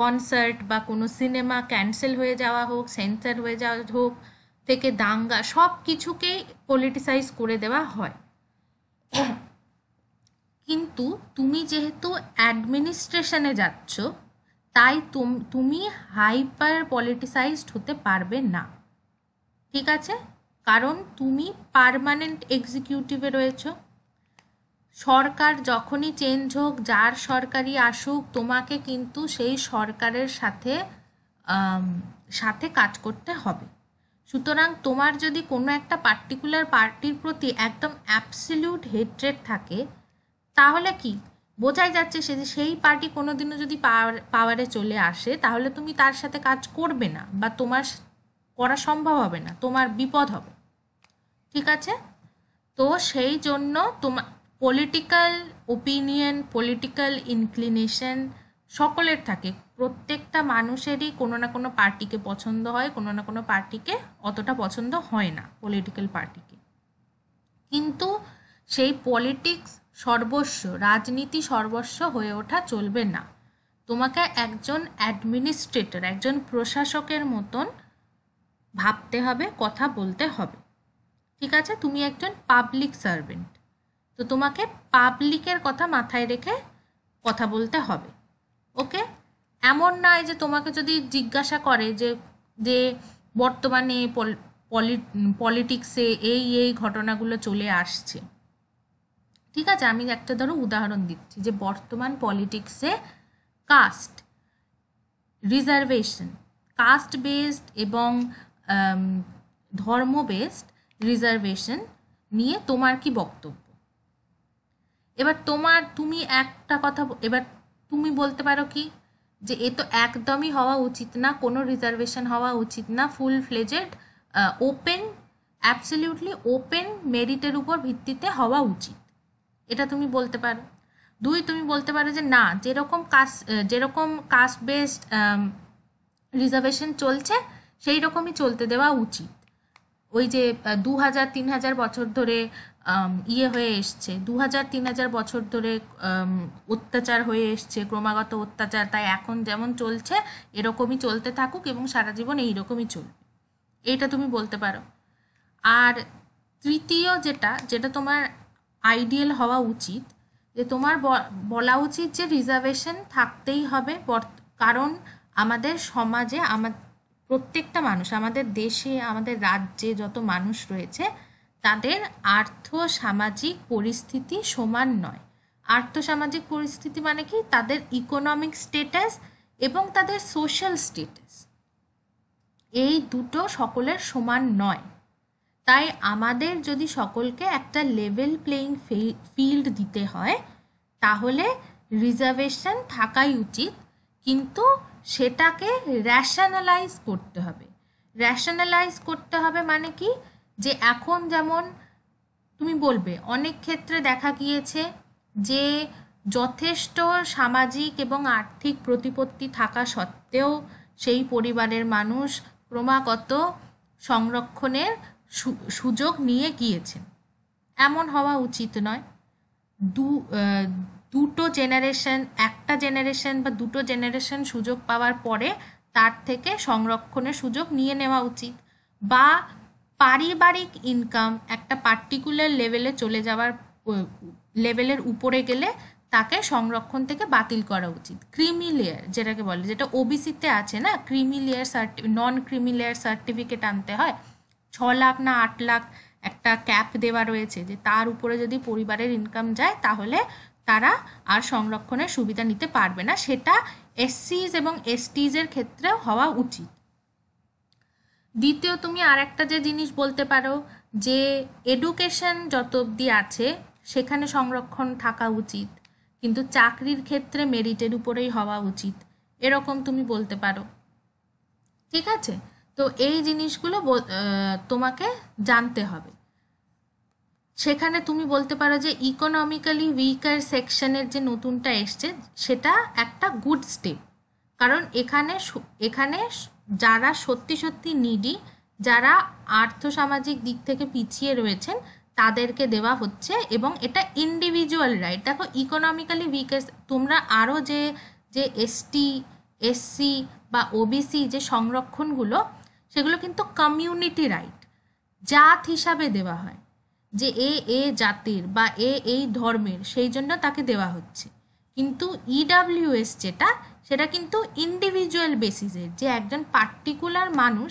A: কনসার্ট বা কোনো সিনেমা ক্যান্সেল হয়ে যাওয়া হোক সেন্সার হয়ে যাওয়া হোক থেকে দাঙ্গা সব কিছুকেই পলিটিসাইজ করে দেওয়া হয় কিন্তু তুমি যেহেতু অ্যাডমিনিস্ট্রেশনে যাচ্ছ তাই তুমি হাইপার পলিটিসাইজড হতে পারবে না ঠিক আছে কারণ তুমি পারমানেন্ট এক্সিকিউটিভে রয়েছো সরকার যখনই চেঞ্জ হোক যার সরকারই আসুক তোমাকে কিন্তু সেই সরকারের সাথে সাথে কাজ করতে হবে সুতরাং তোমার যদি কোনো একটা পার্টিকুলার পার্টির প্রতি একদম অ্যাবসলিউট হেট্রেড থাকে তাহলে কি বোঝাই যাচ্ছে সে যে সেই পার্টি কোনো দিনও যদি পাওয়ার পাওয়ারে চলে আসে তাহলে তুমি তার সাথে কাজ করবে না বা তোমার করা সম্ভব হবে না তোমার বিপদ হবে ঠিক আছে তো সেই জন্য তোমার পলিটিক্যাল ওপিনিয়ন পলিটিক্যাল ইনক্লিনেশন সকলের থাকে প্রত্যেকটা মানুষেরই কোনো না কোনো পার্টিকে পছন্দ হয় কোনো না কোনো পার্টিকে অতটা পছন্দ হয় না পলিটিক্যাল পার্টিকে কিন্তু সেই পলিটিক্স সর্বস্ব রাজনীতি সর্বস্ব হয়ে ওঠা চলবে না তোমাকে একজন অ্যাডমিনিস্ট্রেটর একজন প্রশাসকের মতন ভাবতে হবে কথা বলতে হবে ঠিক আছে তুমি একজন পাবলিক সার্ভেন্ট তো তোমাকে পাবলিকের কথা মাথায় রেখে কথা বলতে হবে ওকে এমন নয় যে তোমাকে যদি জিজ্ঞাসা করে যে যে বর্তমানে পলিটিক্সে এই এই ঘটনাগুলো চলে আসছে ঠিক আছে আমি একটা ধরো উদাহরণ দিচ্ছি যে বর্তমান পলিটিক্সে কাস্ট রিজার্ভেশন কাস্ট বেসড এবং ধর্ম বেসড রিজার্ভেশন নিয়ে তোমার কি বক্তব্য এবার তোমার তুমি একটা কথা এবার তুমি বলতে পারো কি যে এ তো একদমই হওয়া উচিত না কোনো রিজার্ভেশন হওয়া উচিত না full fledged open absolutely open মেরিটের উপর ভিত্তিতে হওয়া উচিত এটা তুমি বলতে পারো দুই তুমি বলতে পারো যে না যেরকম কাস্ট যেরকম কাস্ট বেসড রিজার্ভেশন চলছে সেই রকমই চলতে দেওয়া উচিত ওই যে দু হাজার তিন হাজার বছর ধরে ইয়ে হয়ে এসছে দু হাজার তিন হাজার বছর ধরে অত্যাচার হয়ে এসছে ক্রমাগত অত্যাচার তাই এখন যেমন চলছে এরকমই চলতে থাকুক এবং সারা জীবন এইরকমই চলবে এটা তুমি বলতে পারো আর তৃতীয় যেটা যেটা তোমার আইডিয়াল হওয়া উচিত যে তোমার বলা উচিত যে রিজার্ভেশন থাকতেই হবে কারণ আমাদের সমাজে আমার প্রত্যেকটা মানুষ আমাদের দেশে আমাদের রাজ্যে যত মানুষ রয়েছে তাদের আর্থ সামাজিক পরিস্থিতি সমান নয় আর্থ সামাজিক পরিস্থিতি মানে কি তাদের ইকোনমিক স্টেটাস এবং তাদের সোশ্যাল স্টেটাস এই দুটো সকলের সমান নয় তাই আমাদের যদি সকলকে একটা লেভেল প্লেয়িং ফিল্ড দিতে হয় তাহলে রিজার্ভেশন থাকাই উচিত কিন্তু সেটাকে র্যাশনালাইজ করতে হবে র্যাশনালাইজ করতে হবে মানে কি যে এখন যেমন তুমি বলবে অনেক ক্ষেত্রে দেখা গিয়েছে যে যথেষ্ট সামাজিক এবং আর্থিক প্রতিপত্তি থাকা সত্ত্বেও সেই পরিবারের মানুষ ক্রমাগত সংরক্ষণের সুযোগ নিয়ে গিয়েছেন এমন হওয়া উচিত নয় দু দুটো জেনারেশন একটা জেনারেশন বা দুটো জেনারেশন সুযোগ পাওয়ার পরে তার থেকে সংরক্ষণের সুযোগ নিয়ে নেওয়া উচিত বা পারিবারিক ইনকাম একটা পার্টিকুলার লেভেলে চলে যাওয়ার লেভেলের উপরে গেলে তাকে সংরক্ষণ থেকে বাতিল করা উচিত ক্রিমি লেয়ার যেটাকে বলে যেটা ওবিসিতে আছে না ক্রিমি লেয়ার সার্টি নন ক্রিমি লেয়ার সার্টিফিকেট আনতে হয় ছ লাখ না আট লাখ একটা ক্যাপ দেওয়া রয়েছে যে তার উপরে যদি পরিবারের ইনকাম যায় তাহলে তারা আর সংরক্ষণের সুবিধা নিতে পারবে না সেটা এসসিজ এবং এসটিজের ক্ষেত্রেও হওয়া উচিত দ্বিতীয় তুমি আর একটা যে জিনিস বলতে পারো যে এডুকেশন যত অবধি আছে সেখানে সংরক্ষণ থাকা উচিত কিন্তু চাকরির ক্ষেত্রে মেরিটের উপরেই হওয়া উচিত এরকম তুমি বলতে পারো ঠিক আছে তো এই জিনিসগুলো তোমাকে জানতে হবে সেখানে তুমি বলতে পারো যে ইকোনমিক্যালি উইকার সেকশনের যে নতুনটা এসছে সেটা একটা গুড স্টেপ কারণ এখানে এখানে যারা সত্যি সত্যি নিডি যারা আর্থসামাজিক দিক থেকে পিছিয়ে রয়েছেন তাদেরকে দেওয়া হচ্ছে এবং এটা ইন্ডিভিজুয়াল রাইট দেখো ইকোনমিক্যালি উইকেস তোমরা আরও যে যে এসটি এসসি বা ওবিসি যে সংরক্ষণগুলো সেগুলো কিন্তু কমিউনিটি রাইট জাত হিসাবে দেওয়া হয় যে এ এ জাতির বা এ এই ধর্মের সেই জন্য তাকে দেওয়া হচ্ছে কিন্তু ইডাব্লিউএস e যেটা সেটা কিন্তু ইন্ডিভিজুয়াল বেসিসের যে একজন পার্টিকুলার মানুষ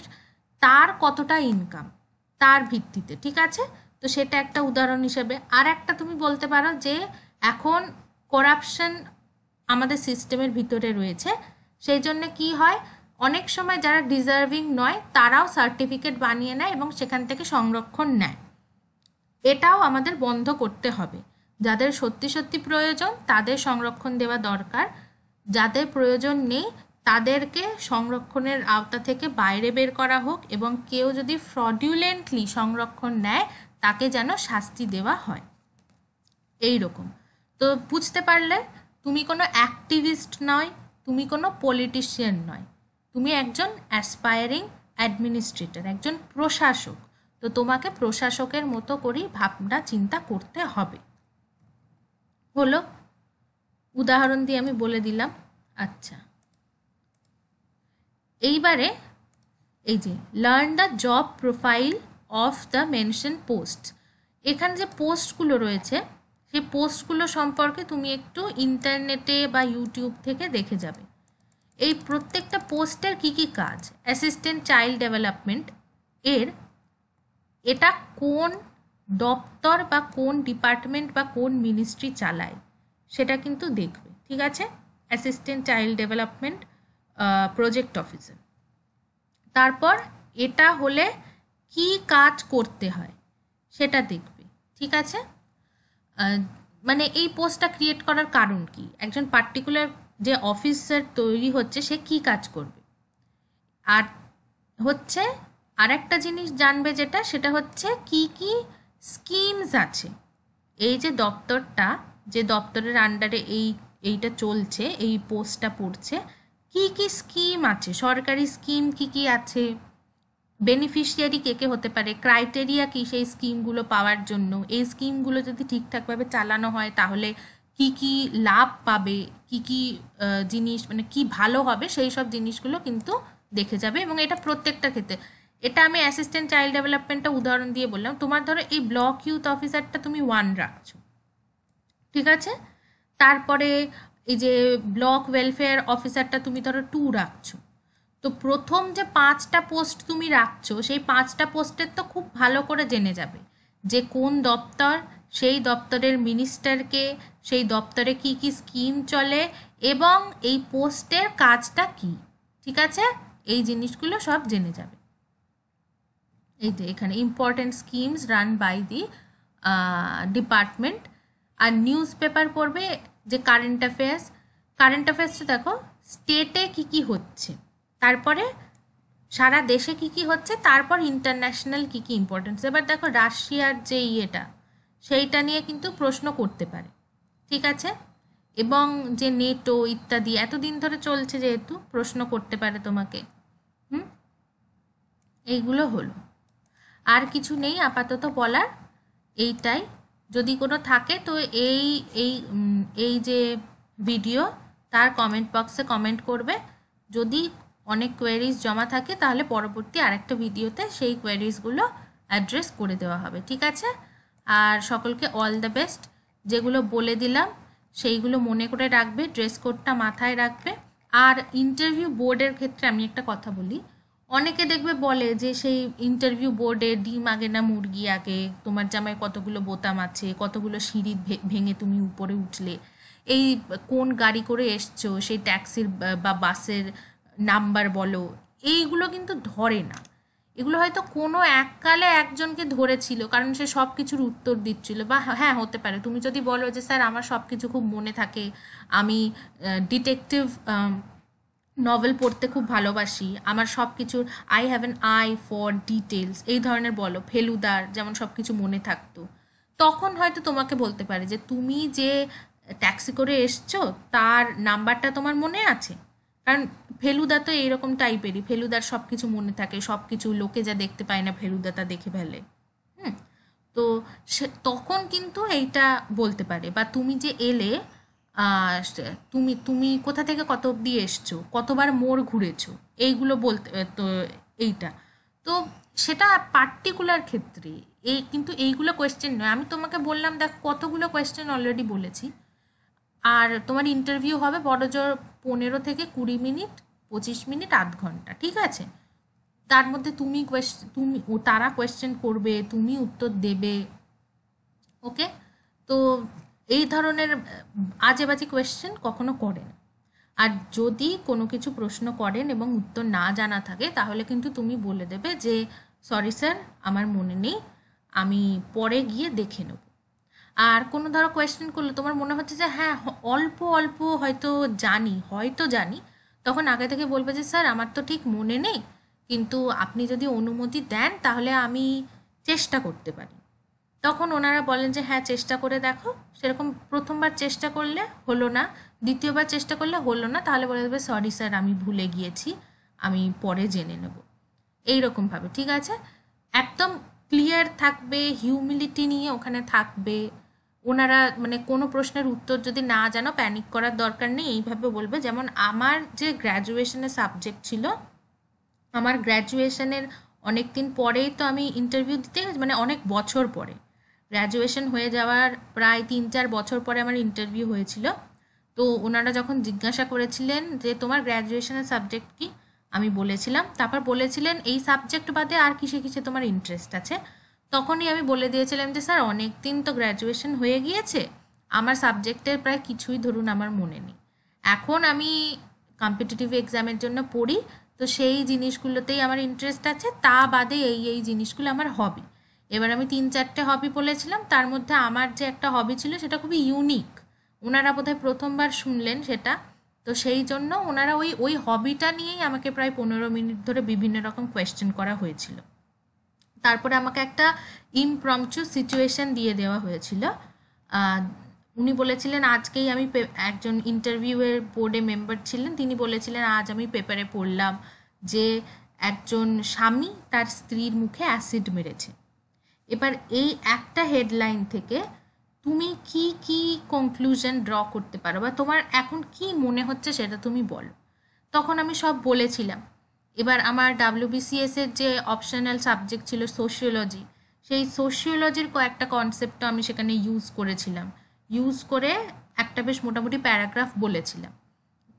A: তার কতটা ইনকাম তার ভিত্তিতে ঠিক আছে তো সেটা একটা উদাহরণ হিসেবে আর একটা তুমি বলতে পারো যে এখন করাপশন আমাদের সিস্টেমের ভিতরে রয়েছে সেই জন্য কি হয় অনেক সময় যারা ডিজার্ভিং নয় তারাও সার্টিফিকেট বানিয়ে নেয় এবং সেখান থেকে সংরক্ষণ নেয় এটাও আমাদের বন্ধ করতে হবে যাদের সত্যি সত্যি প্রয়োজন তাদের সংরক্ষণ দেওয়া দরকার যাদের প্রয়োজন নেই তাদেরকে সংরক্ষণের আওতা থেকে বাইরে বের করা হোক এবং কেউ যদি ফ্রডিউলেন্টলি সংরক্ষণ নেয় তাকে যেন শাস্তি দেওয়া হয় এই রকম তো বুঝতে পারলে তুমি কোনো অ্যাক্টিভিস্ট নয় তুমি কোনো পলিটিশিয়ান নয় তুমি একজন অ্যাসপায়ারিং অ্যাডমিনিস্ট্রেটর একজন প্রশাসক তো তোমাকে প্রশাসকের মতো করেই ভাবনা চিন্তা করতে হবে হলো উদাহরণ দিয়ে আমি বলে দিলাম আচ্ছা এইবারে এই যে learn the job profile of the mention post এখানে যে পোস্টগুলো রয়েছে সেই পোস্টগুলো সম্পর্কে তুমি একটু ইন্টারনেটে বা ইউটিউব থেকে দেখে যাবে এই প্রত্যেকটা পোস্টের কি কি কাজ অ্যাসিস্ট্যান্ট চাইল্ড ডেভেলপমেন্ট এর এটা কোন দপ্তর বা কোন ডিপার্টমেন্ট বা কোন মিনিস্ট্রি চালায় সেটা কিন্তু দেখবে ঠিক আছে assistant child development project officer তারপর এটা হলে কি কাজ করতে হয় সেটা দেখবে ঠিক আছে মানে এই পোস্টটা ক্রিয়েট করার কারণ কি একজন পার্টিকুলার যে অফিসার তৈরি হচ্ছে সে কি কাজ করবে আর হচ্ছে আর একটা জিনিস জানবে যেটা সেটা হচ্ছে কি কি স্কিমস আছে এই যে দপ্তরটা যে দপ্তরের আন্ডারে এই এইটা চলছে এই পোস্টটা পড়ছে কি কি স্কিম আছে সরকারি স্কিম কি কি আছে বেনিফিশিয়ারি কে কে হতে পারে ক্রাইটেরিয়া কি সেই স্কিমগুলো পাওয়ার জন্য এই স্কিমগুলো যদি ঠিকঠাকভাবে চালানো হয় তাহলে কি কি লাভ পাবে কি কি জিনিস মানে কি ভালো হবে সেই সব জিনিসগুলো কিন্তু দেখে যাবে এবং এটা প্রত্যেকটা ক্ষেত্রে এটা আমি অ্যাসিস্ট্যান্ট চাইল্ড ডেভেলপমেন্টটা উদাহরণ দিয়ে বললাম তোমার ধরো এই ব্লক ইউথ অফিসারটা তুমি ওয়ান রাখছো ঠিক আছে তারপরে এই যে ব্লক ওয়েলফেয়ার অফিসারটা তুমি ধরো টু রাখছো তো প্রথম যে পাঁচটা পোস্ট তুমি রাখছো সেই পাঁচটা পোস্টের তো খুব ভালো করে জেনে যাবে যে কোন দপ্তর সেই দপ্তরের মিনিস্টারকে সেই দপ্তরে কি কি স্কিম চলে এবং এই পোস্টের কাজটা কি ঠিক আছে এই জিনিসগুলো সব জেনে যাবে এই যে এখানে important schemes run by the department আর নিউজ পেপার পড়বে যে কারেন্ট অ্যাফেয়ার্স কারেন্ট অ্যাফেয়ার্সটা দেখো স্টেটে কি কি হচ্ছে তারপরে সারা দেশে কি কি হচ্ছে তারপর ইন্টারন্যাশনাল কি কি ইম্পর্টেন্স এবার দেখো রাশিয়ার যে ইয়েটা সেইটা নিয়ে কিন্তু প্রশ্ন করতে পারে ঠিক আছে এবং যে নেটো ইত্যাদি এতদিন ধরে চলছে যেহেতু প্রশ্ন করতে পারে তোমাকে হুম এইগুলো হলো আর কিছু নেই আপাতত বলার এইটাই যদি কোনো থাকে তো এই এই এই যে ভিডিও তার কমেন্ট বক্সে কমেন্ট করবে যদি অনেক কোয়েরিজ জমা থাকে তাহলে পরবর্তী আরেকটা ভিডিওতে সেই কোয়েরিজগুলো অ্যাড্রেস করে দেওয়া হবে ঠিক আছে আর সকলকে অল দ্য বেস্ট যেগুলো বলে দিলাম সেইগুলো মনে করে রাখবে ড্রেস কোডটা মাথায় রাখবে আর ইন্টারভিউ বোর্ডের ক্ষেত্রে আমি একটা কথা বলি অনেকে দেখবে বলে যে সেই ইন্টারভিউ বোর্ডে ডিম আগে না মুরগি আগে তোমার জামায় কতগুলো বোতাম আছে কতগুলো সিঁড়ি ভেঙে তুমি উপরে উঠলে এই কোন গাড়ি করে এসছো সেই ট্যাক্সির বা বাসের নাম্বার বলো এইগুলো কিন্তু ধরে না এগুলো হয়তো কোনো এককালে একজনকে ধরেছিল কারণ সে সব কিছুর উত্তর দিচ্ছিল বা হ্যাঁ, হ্যাঁ হতে পারে তুমি যদি বলো যে স্যার আমার সব কিছু খুব মনে থাকে আমি ডিটেকটিভ নভেল পড়তে খুব ভালোবাসি আমার সব কিছুর I have an eye for details এই ধরনের বলো ফেলুদার যেমন সব কিছু মনে থাকতো তখন হয়তো তোমাকে বলতে পারে যে তুমি যে ট্যাক্সি করে এসছো তার নাম্বারটা তোমার মনে আছে কারণ ফেলুদা তো এইরকম টাইপেরই ফেলুদার সব কিছু মনে থাকে সব কিছু লোকে যা দেখতে পায় না ফেলুদা তা দেখে ফেলে হুম তো সে তখন কিন্তু এইটা বলতে পারে বা তুমি যে এলে তুমি তুমি কোথা থেকে কত অব্দি এসছো কতবার মোড় ঘুরেছো এইগুলো বলতে তো এইটা তো সেটা পার্টিকুলার ক্ষেত্রে এই কিন্তু এইগুলো কোয়েশ্চেন নয় আমি তোমাকে বললাম দেখ কতগুলো কোয়েশ্চেন অলরেডি বলেছি আর তোমার ইন্টারভিউ হবে বড় জোর পনেরো থেকে কুড়ি মিনিট পঁচিশ মিনিট আধ ঘন্টা ঠিক আছে তার মধ্যে তুমি কোয়েশ্চেন তুমি তারা কোয়েশ্চেন করবে তুমি উত্তর দেবে ওকে তো এই ধরনের আজে বাজে কোয়েশ্চেন কখনো করেন আর যদি কোনো কিছু প্রশ্ন করেন এবং উত্তর না জানা থাকে তাহলে কিন্তু তুমি বলে দেবে যে সরি স্যার আমার মনে নেই আমি পরে গিয়ে দেখে নেব আর কোনো ধরো কোয়েশ্চেন করলে তোমার মনে হচ্ছে যে হ্যাঁ অল্প অল্প হয়তো জানি হয়তো জানি তখন আগে থেকে বলবে যে স্যার আমার তো ঠিক মনে নেই কিন্তু আপনি যদি অনুমতি দেন তাহলে আমি চেষ্টা করতে পারি তখন ওনারা বলেন যে হ্যাঁ চেষ্টা করে দেখো সেরকম প্রথমবার চেষ্টা করলে হলো না দ্বিতীয়বার চেষ্টা করলে হলো না তাহলে বলে দেবে সরি স্যার আমি ভুলে গিয়েছি আমি পরে জেনে নেব এইরকমভাবে ঠিক আছে একদম ক্লিয়ার থাকবে হিউমিলিটি নিয়ে ওখানে থাকবে ওনারা মানে কোনো প্রশ্নের উত্তর যদি না জানো প্যানিক করার দরকার নেই এইভাবে বলবে যেমন আমার যে গ্র্যাজুয়েশনের সাবজেক্ট ছিল আমার গ্র্যাজুয়েশনের অনেক দিন পরেই তো আমি ইন্টারভিউ দিতে মানে অনেক বছর পরে গ্র্যাজুয়েশন হয়ে যাওয়ার প্রায় তিন চার বছর পরে আমার ইন্টারভিউ হয়েছিল তো ওনারা যখন জিজ্ঞাসা করেছিলেন যে তোমার গ্র্যাজুয়েশনের সাবজেক্ট কি আমি বলেছিলাম তারপর বলেছিলেন এই সাবজেক্ট বাদে আর কিসে কিসে তোমার ইন্টারেস্ট আছে তখনই আমি বলে দিয়েছিলাম যে স্যার অনেক দিন তো গ্র্যাজুয়েশন হয়ে গিয়েছে আমার সাবজেক্টের প্রায় কিছুই ধরুন আমার মনে নেই এখন আমি কম্পিটিটিভ এক্সামের জন্য পড়ি তো সেই জিনিসগুলোতেই আমার ইন্টারেস্ট আছে তা বাদে এই এই জিনিসগুলো আমার হবি এবার আমি তিন চারটে হবি বলেছিলাম তার মধ্যে আমার যে একটা হবি ছিল সেটা খুবই ইউনিক ওনারা বোধহয় প্রথমবার শুনলেন সেটা তো সেই জন্য ওনারা ওই ওই হবিটা নিয়েই আমাকে প্রায় পনেরো মিনিট ধরে বিভিন্ন রকম কোয়েশ্চেন করা হয়েছিল তারপরে আমাকে একটা ইমপ্রমচু সিচুয়েশন দিয়ে দেওয়া হয়েছিল উনি বলেছিলেন আজকেই আমি একজন ইন্টারভিউয়ের বোর্ডে মেম্বার ছিলেন তিনি বলেছিলেন আজ আমি পেপারে পড়লাম যে একজন স্বামী তার স্ত্রীর মুখে অ্যাসিড মেরেছে এবার এই একটা হেডলাইন থেকে তুমি কি কি কনক্লুশন ড্র করতে পারো বা তোমার এখন কি মনে হচ্ছে সেটা তুমি বলো তখন আমি সব বলেছিলাম এবার আমার ডাব্লিউবিসিএস এর যে অপশনাল সাবজেক্ট ছিল সোশিওলজি সেই সোশিওলজির কয়েকটা কনসেপ্টও আমি সেখানে ইউজ করেছিলাম ইউজ করে একটা বেশ মোটামুটি প্যারাগ্রাফ বলেছিলাম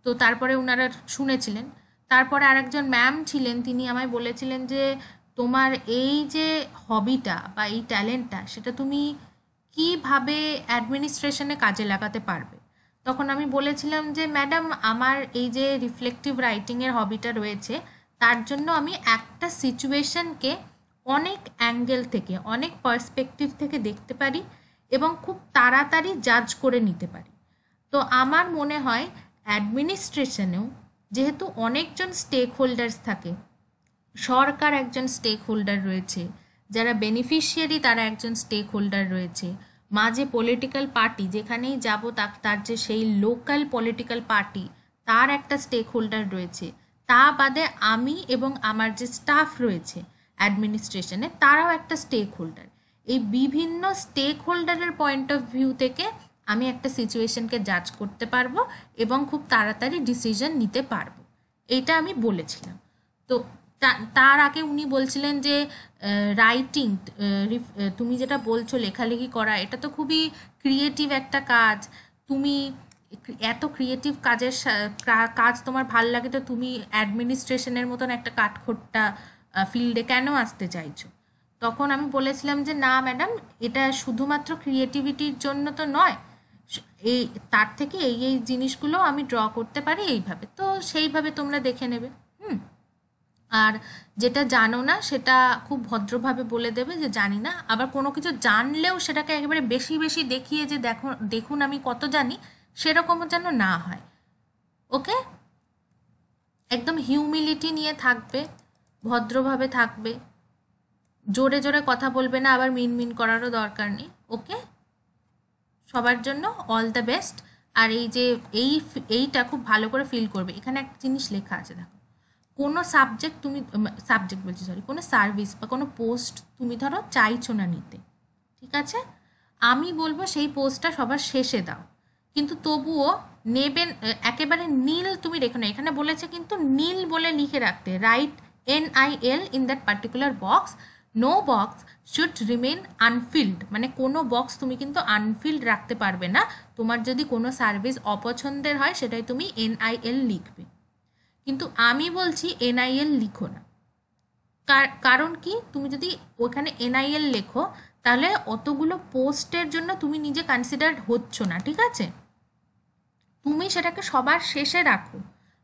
A: তো তারপরে ওনারা শুনেছিলেন তারপরে আরেকজন ম্যাম ছিলেন তিনি আমায় বলেছিলেন যে তোমার এই যে হবিটা বা এই ট্যালেন্টটা সেটা তুমি কিভাবে অ্যাডমিনিস্ট্রেশনে কাজে লাগাতে পারবে তখন আমি বলেছিলাম যে ম্যাডাম আমার এই যে রিফ্লেকটিভ রাইটিংয়ের হবিটা রয়েছে তার জন্য আমি একটা সিচুয়েশনকে অনেক অ্যাঙ্গেল থেকে অনেক পার্সপেক্টিভ থেকে দেখতে পারি এবং খুব তাড়াতাড়ি জাজ করে নিতে পারি তো আমার মনে হয় অ্যাডমিনিস্ট্রেশনেও যেহেতু অনেকজন স্টেক হোল্ডার্স থাকে সরকার একজন স্টেক হোল্ডার রয়েছে যারা বেনিফিশিয়ারি তারা একজন স্টেক হোল্ডার রয়েছে মাঝে পলিটিক্যাল পার্টি যেখানেই যাব তার যে সেই লোকাল পলিটিক্যাল পার্টি তার একটা স্টেক হোল্ডার রয়েছে তা বাদে আমি এবং আমার যে স্টাফ রয়েছে অ্যাডমিনিস্ট্রেশনে তারাও একটা স্টেক হোল্ডার এই বিভিন্ন স্টেক হোল্ডারের পয়েন্ট অফ ভিউ থেকে আমি একটা সিচুয়েশনকে জাজ করতে পারবো এবং খুব তাড়াতাড়ি ডিসিশন নিতে পারবো এটা আমি বলেছিলাম তো তার আগে উনি বলছিলেন যে রাইটিং তুমি যেটা বলছো লেখালেখি করা এটা তো খুবই ক্রিয়েটিভ একটা কাজ তুমি এত ক্রিয়েটিভ কাজের কাজ তোমার ভাল লাগে তো তুমি অ্যাডমিনিস্ট্রেশনের মতন একটা কাঠখোট্টা ফিল্ডে কেন আসতে চাইছো তখন আমি বলেছিলাম যে না ম্যাডাম এটা শুধুমাত্র ক্রিয়েটিভিটির জন্য তো নয় এই তার থেকে এই এই জিনিসগুলো আমি ড্র করতে পারি এইভাবে তো সেইভাবে তোমরা দেখে নেবে আর যেটা জানো না সেটা খুব ভদ্রভাবে বলে দেবে যে জানি না আবার কোনো কিছু জানলেও সেটাকে একেবারে বেশি বেশি দেখিয়ে যে দেখো দেখুন আমি কত জানি সেরকমও যেন না হয় ওকে একদম হিউমিলিটি নিয়ে থাকবে ভদ্রভাবে থাকবে জোরে জোরে কথা বলবে না আবার মিনমিন করারও দরকার নেই ওকে সবার জন্য অল দ্য বেস্ট আর এই যে এই এইটা খুব ভালো করে ফিল করবে এখানে একটা জিনিস লেখা আছে দেখো কোনো সাবজেক্ট তুমি সাবজেক্ট বলছি সরি কোনো সার্ভিস বা কোনো পোস্ট তুমি ধরো চাইছো না নিতে ঠিক আছে আমি বলবো সেই পোস্টটা সবার শেষে দাও কিন্তু তবুও নেবেন একেবারে নীল তুমি রেখো না এখানে বলেছে কিন্তু নীল বলে লিখে রাখতে write N I L in that particular box no box should remain unfilled মানে কোনো বক্স তুমি কিন্তু আনফিল্ড রাখতে পারবে না তোমার যদি কোনো সার্ভিস অপছন্দের হয় সেটাই তুমি এনআইএল লিখবে কিন্তু আমি বলছি এনআইএল লিখো না কারণ কি তুমি যদি ওখানে এনআইএল লেখো তাহলে অতগুলো পোস্টের জন্য তুমি নিজে কনসিডার হচ্ছ না ঠিক আছে তুমি সেটাকে সবার শেষে রাখো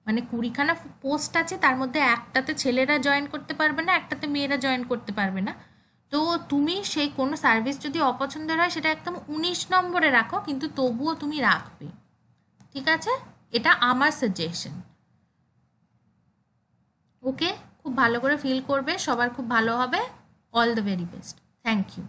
A: মানে কুড়িখানা পোস্ট আছে তার মধ্যে একটাতে ছেলেরা জয়েন করতে পারবে না একটাতে মেয়েরা জয়েন করতে পারবে না তো তুমি সেই কোনো সার্ভিস যদি অপছন্দের হয় সেটা একদম উনিশ নম্বরে রাখো কিন্তু তবুও তুমি রাখবে ঠিক আছে এটা আমার সাজেশন ওকে খুব ভালো করে ফিল করবে সবার খুব ভালো হবে all the very best thank you